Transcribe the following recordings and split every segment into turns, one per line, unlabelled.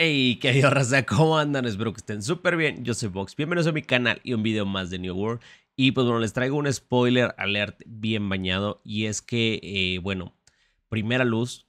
Hey, qué horror, raza, ¿cómo andan? Espero que estén súper bien. Yo soy Vox, bienvenidos a mi canal y un video más de New World. Y pues bueno, les traigo un spoiler alert bien bañado. Y es que, eh, bueno, Primera Luz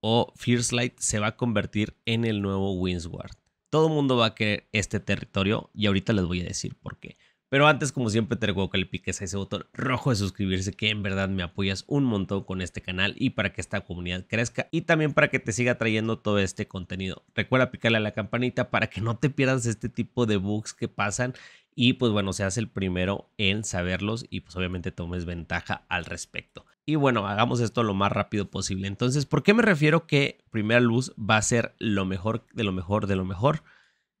o Fierce Light se va a convertir en el nuevo Winsward. Todo el mundo va a querer este territorio y ahorita les voy a decir por qué. Pero antes, como siempre, te recuerdo que le piques a ese botón rojo de suscribirse, que en verdad me apoyas un montón con este canal y para que esta comunidad crezca y también para que te siga trayendo todo este contenido. Recuerda picarle a la campanita para que no te pierdas este tipo de bugs que pasan y pues bueno, seas el primero en saberlos y pues obviamente tomes ventaja al respecto. Y bueno, hagamos esto lo más rápido posible. Entonces, ¿por qué me refiero que primera luz va a ser lo mejor de lo mejor de lo mejor?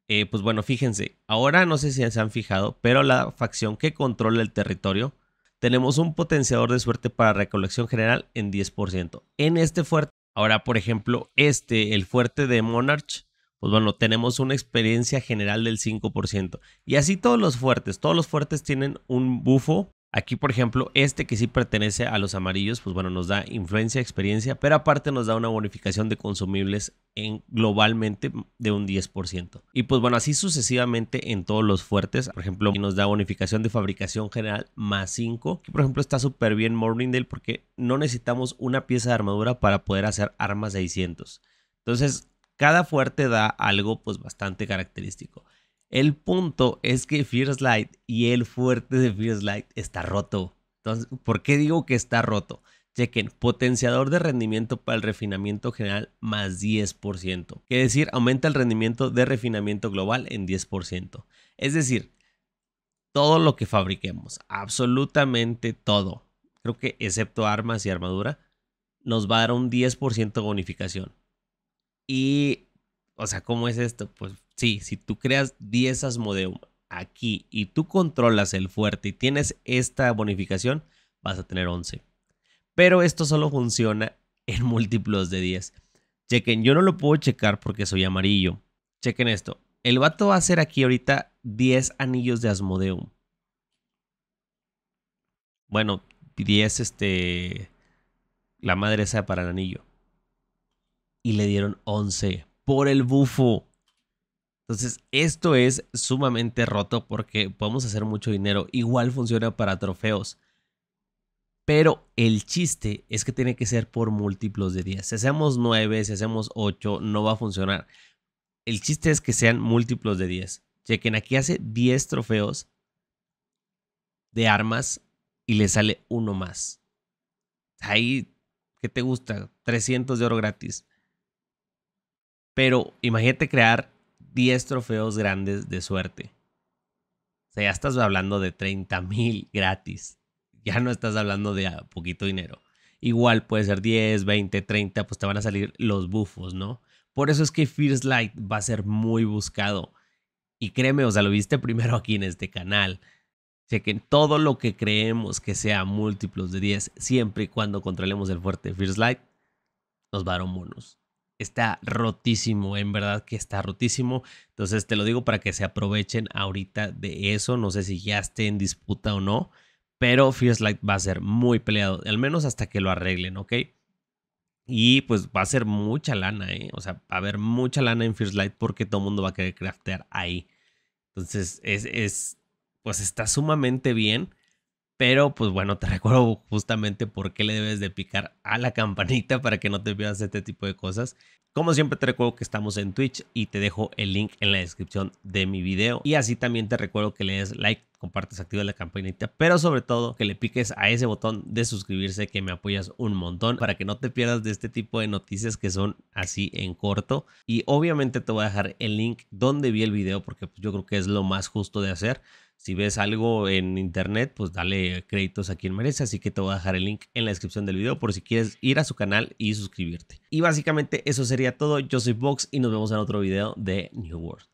Eh, pues bueno, fíjense, ahora no sé si se han fijado, pero la facción que controla el territorio, tenemos un potenciador de suerte para recolección general en 10%. En este fuerte, ahora por ejemplo, este, el fuerte de Monarch, pues bueno, tenemos una experiencia general del 5%. Y así todos los fuertes, todos los fuertes tienen un bufo Aquí, por ejemplo, este que sí pertenece a los amarillos, pues bueno, nos da influencia, experiencia, pero aparte nos da una bonificación de consumibles en globalmente de un 10%. Y pues bueno, así sucesivamente en todos los fuertes. Por ejemplo, nos da bonificación de fabricación general más 5. Aquí, por ejemplo, está súper bien Morningdale porque no necesitamos una pieza de armadura para poder hacer armas 600. Entonces, cada fuerte da algo pues bastante característico. El punto es que Fierce Light y el fuerte de Fierce Light está roto. Entonces, ¿por qué digo que está roto? Chequen, potenciador de rendimiento para el refinamiento general más 10%. Quiere decir, aumenta el rendimiento de refinamiento global en 10%. Es decir, todo lo que fabriquemos, absolutamente todo, creo que excepto armas y armadura, nos va a dar un 10% de bonificación. Y o sea, ¿cómo es esto? Pues sí, si tú creas 10 Asmodeum aquí y tú controlas el fuerte y tienes esta bonificación, vas a tener 11. Pero esto solo funciona en múltiplos de 10. Chequen, yo no lo puedo checar porque soy amarillo. Chequen esto. El vato va a hacer aquí ahorita 10 anillos de Asmodeum. Bueno, 10 este... La madre sea para el anillo. Y le dieron 11 por el bufo. Entonces, esto es sumamente roto porque podemos hacer mucho dinero. Igual funciona para trofeos. Pero el chiste es que tiene que ser por múltiplos de 10. Si hacemos 9, si hacemos 8, no va a funcionar. El chiste es que sean múltiplos de 10. Chequen, aquí hace 10 trofeos de armas y le sale uno más. Ahí, ¿qué te gusta? 300 de oro gratis. Pero imagínate crear 10 trofeos grandes de suerte. O sea, ya estás hablando de 30 mil gratis. Ya no estás hablando de poquito dinero. Igual puede ser 10, 20, 30, pues te van a salir los bufos, ¿no? Por eso es que First Light va a ser muy buscado. Y créeme, o sea, lo viste primero aquí en este canal. Chequen todo lo que creemos que sea múltiplos de 10, siempre y cuando controlemos el fuerte First Light, nos va a está rotísimo, en verdad que está rotísimo. Entonces te lo digo para que se aprovechen ahorita de eso. No sé si ya esté en disputa o no, pero Fierce Light va a ser muy peleado, al menos hasta que lo arreglen, ¿ok? Y pues va a ser mucha lana, ¿eh? O sea, va a haber mucha lana en Fierce Light porque todo el mundo va a querer craftear ahí. Entonces, es, es, pues está sumamente bien. Pero pues bueno, te recuerdo justamente por qué le debes de picar a la campanita para que no te pierdas este tipo de cosas. Como siempre te recuerdo que estamos en Twitch y te dejo el link en la descripción de mi video. Y así también te recuerdo que le des like, compartes, activa la campanita, pero sobre todo que le piques a ese botón de suscribirse que me apoyas un montón para que no te pierdas de este tipo de noticias que son así en corto. Y obviamente te voy a dejar el link donde vi el video porque pues, yo creo que es lo más justo de hacer. Si ves algo en internet, pues dale créditos a quien merece. Así que te voy a dejar el link en la descripción del video por si quieres ir a su canal y suscribirte. Y básicamente eso sería todo. Yo soy Vox y nos vemos en otro video de New World.